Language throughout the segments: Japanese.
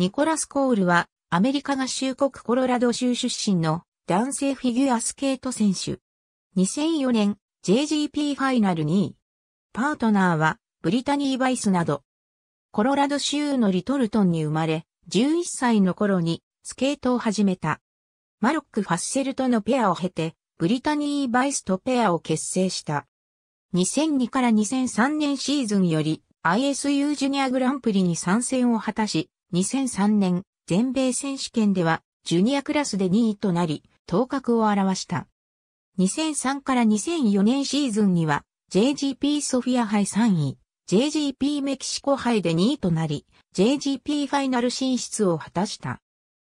ニコラス・コールは、アメリカ合衆国コロラド州出身の男性フィギュアスケート選手。2004年 JGP ファイナル2位。パートナーはブリタニー・バイスなど。コロラド州のリトルトンに生まれ、11歳の頃にスケートを始めた。マロック・ファッセルとのペアを経て、ブリタニー・バイスとペアを結成した。2002から2003年シーズンより ISU ジュニアグランプリに参戦を果たし、2003年、全米選手権では、ジュニアクラスで2位となり、頭角を表した。2003から2004年シーズンには、JGP ソフィア杯3位、JGP メキシコ杯で2位となり、JGP ファイナル進出を果たした。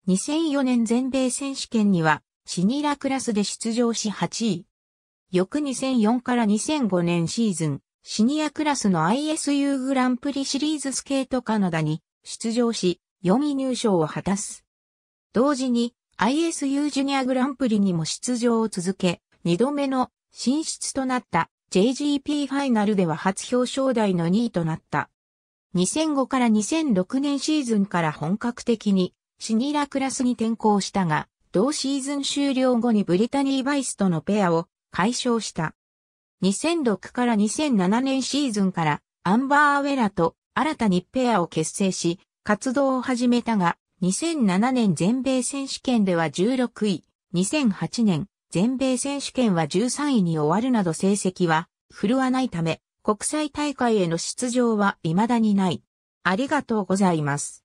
2004年全米選手権には、シニラクラスで出場し8位。翌2004から2005年シーズン、シニアクラスの ISU グランプリシリーズスケートカナダに出場し、4位入賞を果たす。同時に ISU ジュニアグランプリにも出場を続け、2度目の進出となった JGP ファイナルでは初表彰台の2位となった。2005から2006年シーズンから本格的にシニラクラスに転向したが、同シーズン終了後にブリタニー・バイスとのペアを解消した。2006から2007年シーズンからアンバー・アウェラと新たにペアを結成し、活動を始めたが、2007年全米選手権では16位、2008年全米選手権は13位に終わるなど成績は振るわないため、国際大会への出場は未だにない。ありがとうございます。